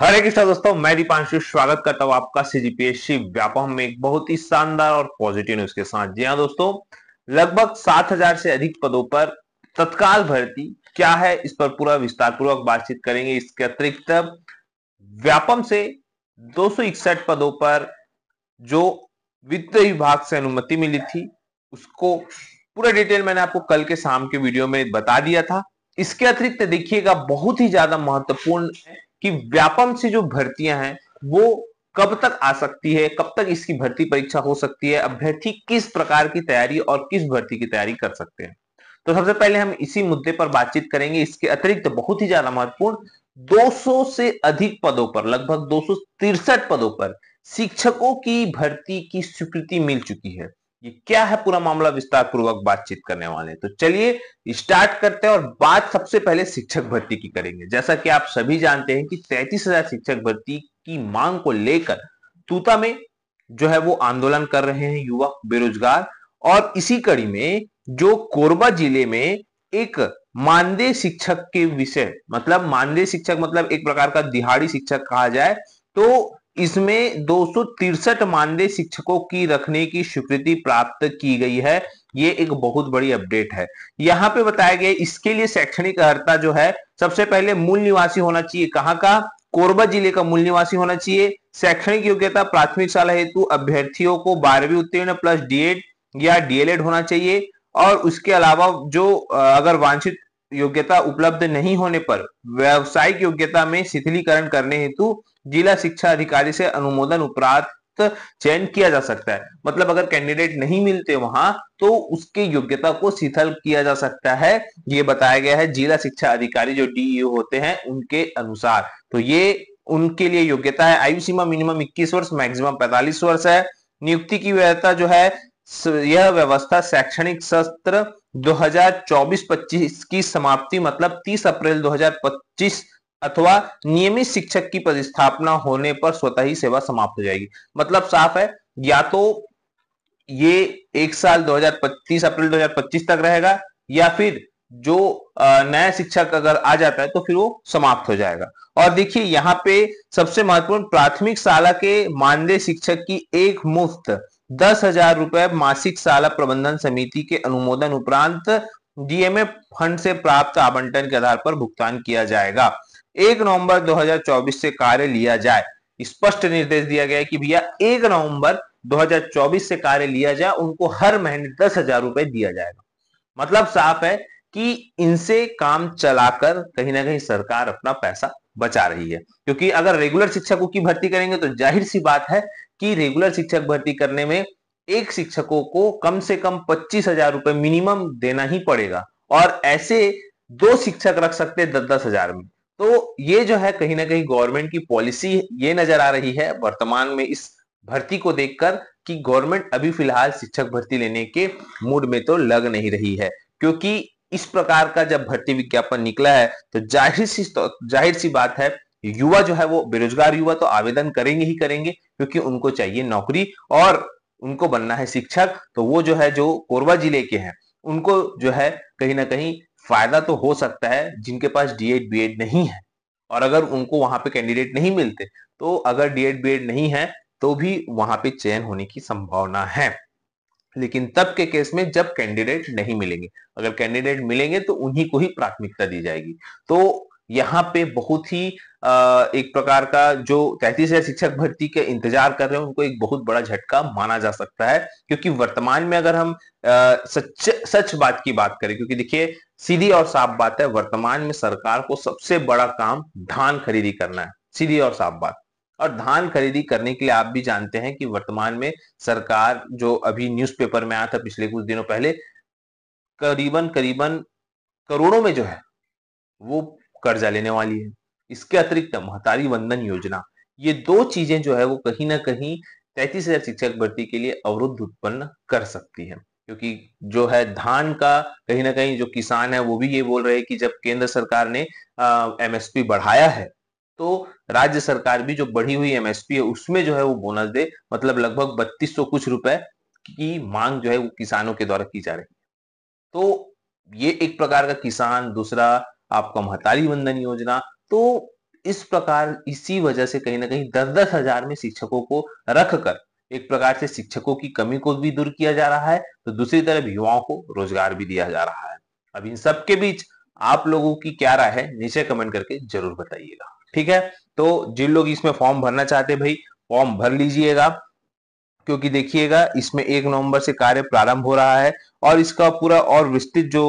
हरे कृष्णा दोस्तों मैं दीपांशु स्वागत करता हूं आपका सीजीपीएससी व्यापम में एक बहुत ही शानदार और पॉजिटिव न्यूज के साथ जी हाँ दोस्तों लगभग 7000 से अधिक पदों पर तत्काल भर्ती क्या है इस पर पूरा विस्तार पूर्वक बातचीत करेंगे इसके अतिरिक्त व्यापम से दो पदों पर जो वित्त विभाग से अनुमति मिली थी उसको पूरा डिटेल मैंने आपको कल के शाम के वीडियो में बता दिया था इसके अतिरिक्त देखिएगा बहुत ही ज्यादा महत्वपूर्ण कि व्यापम से जो भर्तियां हैं वो कब तक आ सकती है कब तक इसकी भर्ती परीक्षा हो सकती है अभ्यर्थी किस प्रकार की तैयारी और किस भर्ती की तैयारी कर सकते हैं तो सबसे पहले हम इसी मुद्दे पर बातचीत करेंगे इसके अतिरिक्त तो बहुत ही ज्यादा महत्वपूर्ण 200 से अधिक पदों पर लगभग दो पदों पर शिक्षकों की भर्ती की स्वीकृति मिल चुकी है ये क्या है पूरा मामला विस्तार पूर्वक बातचीत करने वाले तो चलिए स्टार्ट करते हैं और बात सबसे पहले शिक्षक भर्ती की करेंगे जैसा कि आप सभी जानते हैं कि तैतीस हजार शिक्षक भर्ती की मांग को लेकर तूता में जो है वो आंदोलन कर रहे हैं युवा बेरोजगार और इसी कड़ी में जो कोरबा जिले में एक मानदेय शिक्षक के विषय मतलब मानदेय शिक्षक मतलब एक प्रकार का दिहाड़ी शिक्षक कहा जाए तो इसमें दो मानदेय शिक्षकों की रखने की स्वीकृति प्राप्त की गई है ये एक बहुत बड़ी अपडेट है यहाँ पे बताया गया इसके लिए शैक्षणिक अर्ता जो है सबसे पहले मूल निवासी होना चाहिए कहाँ का कोरबा जिले का मूल निवासी होना चाहिए शैक्षणिक योग्यता प्राथमिक शाला हेतु अभ्यर्थियों को बारहवीं उत्तीर्ण प्लस डीएड या डीएलएड होना चाहिए और उसके अलावा जो अगर वांछित योग्यता उपलब्ध नहीं होने पर व्यावसायिक योग्यता में शिथिलीकरण करने हेतु जिला शिक्षा अधिकारी से अनुमोदन उपरांत चयन किया जा सकता है मतलब अगर कैंडिडेट नहीं मिलते वहां तो उसके योग्यता को शिथिल किया जा सकता है ये बताया गया है जिला शिक्षा अधिकारी जो डीई होते हैं उनके अनुसार तो ये उनके लिए योग्यता है आयु सीमा मिनिमम 21 वर्ष मैक्सिमम 45 वर्ष है नियुक्ति की व्यवस्था जो है यह व्यवस्था शैक्षणिक सत्र 2024-25 की समाप्ति मतलब 30 अप्रैल अथवा नियमित शिक्षक की पदस्थापना होने पर स्वतः ही सेवा समाप्त हो जाएगी मतलब साफ है या तो ये एक साल 2025 अप्रैल 2025 तक रहेगा या फिर जो नया शिक्षक अगर आ जाता है तो फिर वो समाप्त हो जाएगा और देखिए यहाँ पे सबसे महत्वपूर्ण प्राथमिक शाला के मानदेय शिक्षक की एक मुफ्त दस हजार रुपए मासिक शाला प्रबंधन समिति के अनुमोदन उपरांत डीएमए फंड से प्राप्त आवंटन के आधार पर भुगतान किया जाएगा एक नवंबर 2024 से कार्य लिया जाए स्पष्ट निर्देश दिया गया कि भैया एक नवंबर 2024 से कार्य लिया जाए उनको हर महीने दस हजार रुपए दिया जाएगा मतलब साफ है कि इनसे काम चलाकर कहीं ना कहीं सरकार अपना पैसा बचा रही है क्योंकि अगर रेगुलर शिक्षकों की भर्ती करेंगे तो जाहिर सी बात है कि रेगुलर शिक्षक भर्ती करने में एक शिक्षकों को कम से कम पच्चीस हजार रुपए मिनिमम देना ही पड़ेगा और ऐसे दो शिक्षक रख सकते दस दस हजार में तो ये जो है कहीं ना कहीं गवर्नमेंट की पॉलिसी ये नजर आ रही है वर्तमान में इस भर्ती को देखकर कि गवर्नमेंट अभी फिलहाल शिक्षक भर्ती लेने के मूड में तो लग नहीं रही है क्योंकि इस प्रकार का जब भर्ती विज्ञापन निकला है तो जाहिर सी तो, जाहिर सी बात है युवा जो है वो बेरोजगार युवा तो आवेदन करेंगे ही करेंगे क्योंकि उनको चाहिए नौकरी और उनको बनना है शिक्षक तो वो जो है जो कोरबा जिले के हैं उनको जो है कहीं ना कहीं फायदा तो हो सकता है जिनके पास डीएड बीएड नहीं है और अगर उनको वहां पे कैंडिडेट नहीं मिलते तो अगर डीएड बीएड नहीं है तो भी वहां पे चयन होने की संभावना है लेकिन तब के केस में जब कैंडिडेट नहीं मिलेंगे अगर कैंडिडेट मिलेंगे तो उन्हीं को ही प्राथमिकता दी जाएगी तो यहाँ पे बहुत ही एक प्रकार का जो तैतीस हजार शिक्षक भर्ती के इंतजार कर रहे हैं उनको एक बहुत बड़ा झटका माना जा सकता है क्योंकि वर्तमान में अगर हम सच सच बात की बात करें क्योंकि देखिए सीधी और साफ बात है वर्तमान में सरकार को सबसे बड़ा काम धान खरीदी करना है सीधी और साफ बात और धान खरीदी करने के लिए आप भी जानते हैं कि वर्तमान में सरकार जो अभी न्यूज़पेपर में आया था पिछले कुछ दिनों पहले करीबन करीबन करोड़ों में जो है वो कर्जा लेने वाली है इसके अतिरिक्त महतारी वंदन योजना ये दो चीजें जो है वो कहीं ना कहीं तैतीस हजार शिक्षक भर्ती के लिए अवरुद्ध उत्पन्न कर सकती है क्योंकि जो है धान का कहीं ना कहीं जो किसान है वो भी ये बोल रहे हैं कि जब केंद्र सरकार ने एमएसपी बढ़ाया है तो राज्य सरकार भी जो बढ़ी हुई एमएसपी है उसमें जो है वो बोनस दे मतलब लगभग बत्तीस सौ कुछ रुपए की मांग जो है वो किसानों के द्वारा की जा रही है तो ये एक प्रकार का किसान दूसरा आपका महतारी बंधन योजना तो इस प्रकार इसी वजह से कहीं ना कहीं दस दस हजार में शिक्षकों को रखकर एक प्रकार से शिक्षकों की कमी को भी दूर किया जा रहा है तो दूसरी तरफ युवाओं को रोजगार भी दिया जा रहा है अब इन सबके बीच आप लोगों की क्या राय है नीचे कमेंट करके जरूर बताइएगा ठीक है तो जिन लोग इसमें फॉर्म भरना चाहते हैं भाई फॉर्म भर लीजिएगा क्योंकि देखिएगा इसमें एक नवंबर से कार्य प्रारंभ हो रहा है और इसका पूरा और विस्तृत जो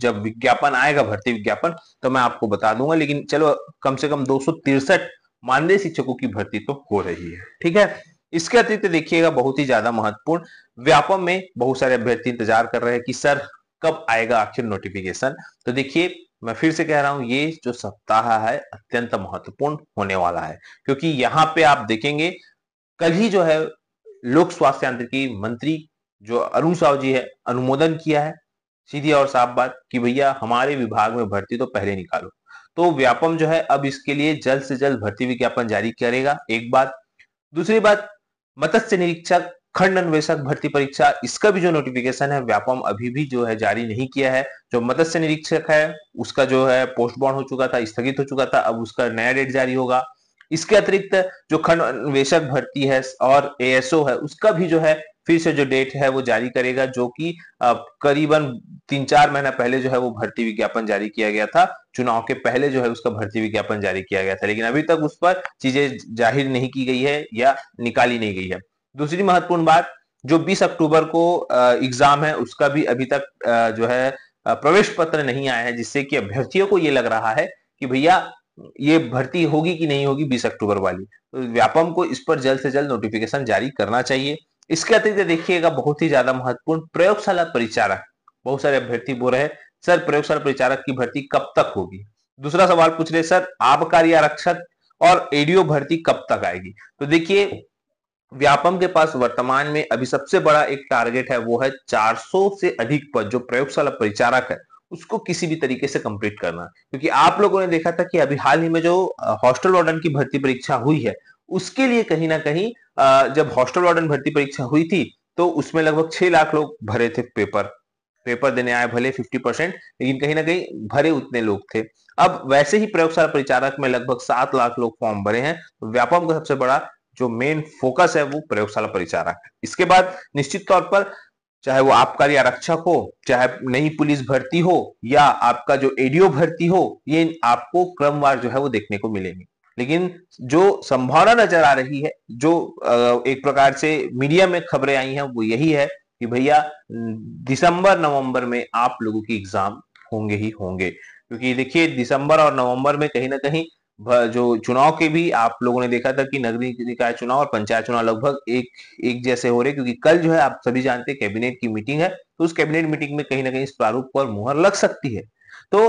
जब विज्ञापन आएगा भर्ती विज्ञापन तो मैं आपको बता दूंगा लेकिन चलो कम से कम दो सौ मानदेय शिक्षकों की भर्ती तो हो रही है ठीक है इसके अतिरिक्त देखिएगा बहुत ही ज्यादा महत्वपूर्ण व्यापम में बहुत सारे अभ्यर्थी इंतजार कर रहे हैं कि सर कब आएगा आखिर नोटिफिकेशन तो देखिए मैं फिर से कह रहा हूं ये जो सप्ताह है अत्यंत महत्वपूर्ण होने वाला है क्योंकि यहाँ पे आप देखेंगे कल ही जो है लोक स्वास्थ्य यांत्रिकी मंत्री जो अरुण साहु जी है अनुमोदन किया है सीधी और साफ बात कि भैया हमारे विभाग में भर्ती तो पहले निकालो तो व्यापम जो है अब इसके लिए जल्द से जल्द भर्ती विज्ञापन जारी करेगा एक बात दूसरी बात मत्स्य निरीक्षक खंड अन्वेषक भर्ती परीक्षा इसका भी जो नोटिफिकेशन है व्यापम अभी भी जो है जारी नहीं किया है जो मत्स्य निरीक्षक है उसका जो है पोस्टबॉर्न हो चुका था स्थगित हो चुका था अब उसका नया डेट जारी होगा इसके अतिरिक्त जो खंड अन्वेषक भर्ती है और एएसओ है उसका भी जो है फिर से जो डेट है वो जारी करेगा जो कि करीबन तीन चार महीना पहले जो है वो भर्ती विज्ञापन जारी किया गया था चुनाव के पहले जो है उसका भर्ती विज्ञापन जारी किया गया था लेकिन अभी तक उस पर चीजें जाहिर नहीं की गई है या निकाली नहीं गई है दूसरी महत्वपूर्ण बात जो 20 अक्टूबर को एग्जाम है उसका भी अभी तक जो है प्रवेश पत्र नहीं आया है जिससे कि अभ्यर्थियों को ये लग रहा है कि भैया ये भर्ती होगी कि नहीं होगी 20 अक्टूबर वाली तो व्यापम को इस पर जल्द से जल्द नोटिफिकेशन जारी करना चाहिए इसके अतिरिक्त देखिएगा बहुत ही ज्यादा महत्वपूर्ण प्रयोगशाला परिचारक बहुत सारे अभ्यर्थी बोल रहे हैं सर प्रयोगशाला परिचारक की भर्ती कब तक होगी दूसरा सवाल पूछ रहे सर आबकारी आरक्षक और एडीओ भर्ती कब तक आएगी तो देखिए व्यापम के पास वर्तमान में अभी सबसे बड़ा एक टारगेट है वो है 400 से अधिक पद जो प्रयोगशाला परिचारक है उसको किसी भी तरीके से कंप्लीट करना क्योंकि आप लोगों ने देखा था कि अभी हाल ही में जो हॉस्टल वार्डन की भर्ती परीक्षा हुई है उसके लिए कहीं ना कहीं जब हॉस्टल वार्डन भर्ती परीक्षा हुई थी तो उसमें लगभग छह लाख लोग भरे थे पेपर पेपर देने आए भले 50 परसेंट लेकिन कहीं ना कहीं भरे उतने लोग थे अब वैसे ही प्रयोगशाला परिचारक में लगभग सात लाख लोग फॉर्म भरे हैं व्यापम का सबसे बड़ा जो मेन फोकस है वो प्रयोगशाला परिचारक है इसके बाद निश्चित तौर पर चाहे वो या आरक्षक हो चाहे नई पुलिस भर्ती हो या आपका जो एडीओ भर्ती हो ये आपको क्रमवार जो है वो देखने को मिलेंगे लेकिन जो संभावना नजर आ रही है जो एक प्रकार से मीडिया में खबरें आई हैं वो यही है कि भैया दिसंबर नवंबर में आप लोगों की एग्जाम होंगे ही होंगे क्योंकि देखिए दिसंबर और नवंबर में कहीं ना कहीं जो चुनाव के भी आप लोगों ने देखा था कि नगरीय निकाय चुनाव और पंचायत चुनाव लगभग एक एक जैसे हो रहे क्योंकि कल जो है आप सभी जानते हैं कैबिनेट की मीटिंग है तो उस कैबिनेट मीटिंग में कहीं ना कहीं इस प्रारूप पर मुहर लग सकती है तो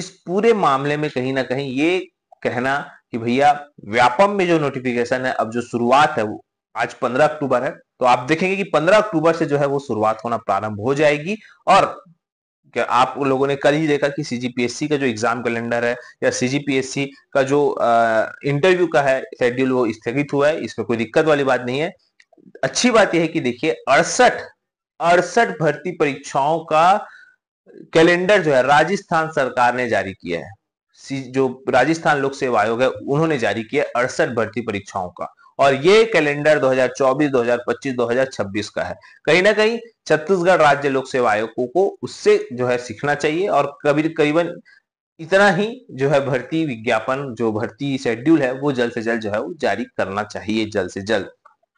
इस पूरे मामले में कहीं ना कहीं ये कहना कि भैया व्यापम में जो नोटिफिकेशन है अब जो शुरुआत है वो आज 15 अक्टूबर है तो आप देखेंगे कि 15 अक्टूबर से जो है वो शुरुआत होना प्रारंभ हो जाएगी और क्या आप लोगों ने कल ही देखा कि सीजीपीएससी का जो एग्जाम कैलेंडर है या सीजीपीएससी का जो इंटरव्यू का है शेड्यूल वो स्थगित हुआ है इसमें कोई दिक्कत वाली बात नहीं है अच्छी बात यह है कि देखिए अड़सठ अड़सठ भर्ती परीक्षाओं का कैलेंडर जो है राजस्थान सरकार ने जारी किया है जो राजस्थान लोक सेवा आयोग है उन्होंने जारी किया अड़सठ भर्ती परीक्षाओं का और ये कैलेंडर 2024, 2025, 2026 का है कहीं ना कहीं छत्तीसगढ़ राज्य लोक सेवा आयोग को, को उससे जो है सीखना चाहिए और कभी करीबन इतना ही जो है भर्ती विज्ञापन जो भर्ती शेड्यूल है वो जल्द से जल्द जो है वो जारी करना चाहिए जल्द से जल्द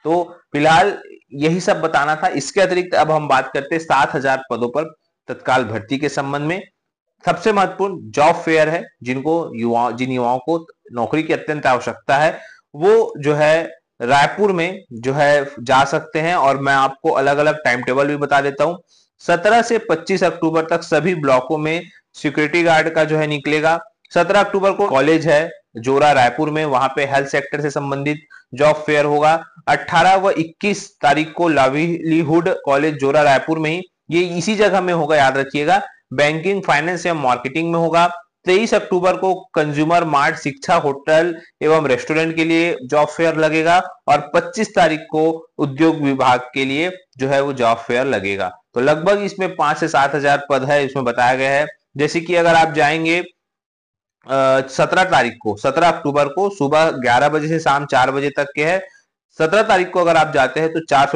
तो फिलहाल यही सब बताना था इसके अतिरिक्त अब हम बात करते सात हजार पदों पर तत्काल भर्ती के संबंध में सबसे महत्वपूर्ण जॉब फेयर है जिनको युवा जिन युवाओं को नौकरी की अत्यंत आवश्यकता है वो जो है रायपुर में जो है जा सकते हैं और मैं आपको अलग अलग टाइम टेबल भी बता देता हूं सत्रह से पच्चीस अक्टूबर तक सभी ब्लॉकों में सिक्योरिटी गार्ड का जो है निकलेगा सत्रह अक्टूबर को कॉलेज है जोरा रायपुर में वहां पे हेल्थ सेक्टर से संबंधित जॉब फेयर होगा 18 व 21 तारीख को लावलीहुड कॉलेज जोरा रायपुर में ही ये इसी जगह में होगा याद रखिएगा बैंकिंग फाइनेंस एवं मार्केटिंग में होगा तेईस अक्टूबर को कंज्यूमर मार्ट शिक्षा होटल एवं रेस्टोरेंट के लिए जॉब फेयर लगेगा और 25 तारीख को उद्योग विभाग के लिए जो है वो जॉब फेयर लगेगा तो लगभग इसमें पांच से सात हजार पद है इसमें बताया गया है जैसे कि अगर आप जाएंगे सत्रह तारीख को सत्रह अक्टूबर को सुबह ग्यारह बजे से शाम चार बजे तक के है सत्रह तारीख को अगर आप जाते हैं तो चार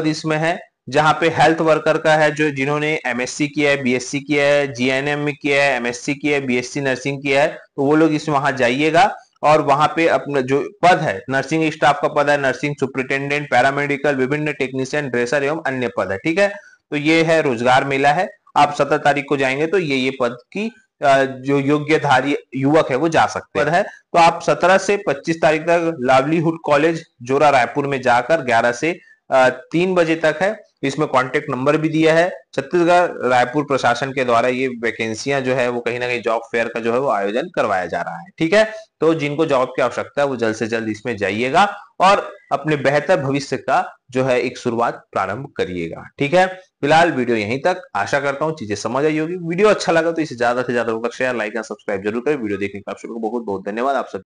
पद इसमें है जहां पे हेल्थ वर्कर का है जो जिन्होंने एमएससी किया है बीएससी किया है जीएनएम में किया है एमएससी किया है बीएससी नर्सिंग किया है तो वो लोग इस वहां जाइएगा और वहां पे अपना जो पद है नर्सिंग स्टाफ का पद है नर्सिंग सुप्रिंटेंडेंट पैरामेडिकल विभिन्न टेक्नीशियन ड्रेसर एवं अन्य पद है ठीक है तो ये है रोजगार मेला है आप सत्रह तारीख को जाएंगे तो ये ये पद की जो योग्यधारी युवक है वो जा सकते हैं है तो आप 17 से 25 तारीख तक लावलीहुड कॉलेज जोरा रायपुर में जाकर 11 से तीन बजे तक है इसमें कांटेक्ट नंबर भी दिया है छत्तीसगढ़ रायपुर प्रशासन के द्वारा ये वैकेंसियां जो है वो कहीं ना कहीं जॉब फेयर का जो है वो आयोजन करवाया जा रहा है ठीक है तो जिनको जॉब की आवश्यकता है वो जल्द से जल्द इसमें जाइएगा और अपने बेहतर भविष्य का जो है एक शुरुआत प्रारंभ करिएगा ठीक है फिलहाल वीडियो यहीं तक आशा करता हूँ चीजें समझ आई होगी वीडियो अच्छा लगा तो इसे ज्यादा से ज्यादा होकर शेयर लाइक एंड सब्सक्राइब जरूर करें वीडियो देखने का आप सबको बहुत बहुत धन्यवाद आप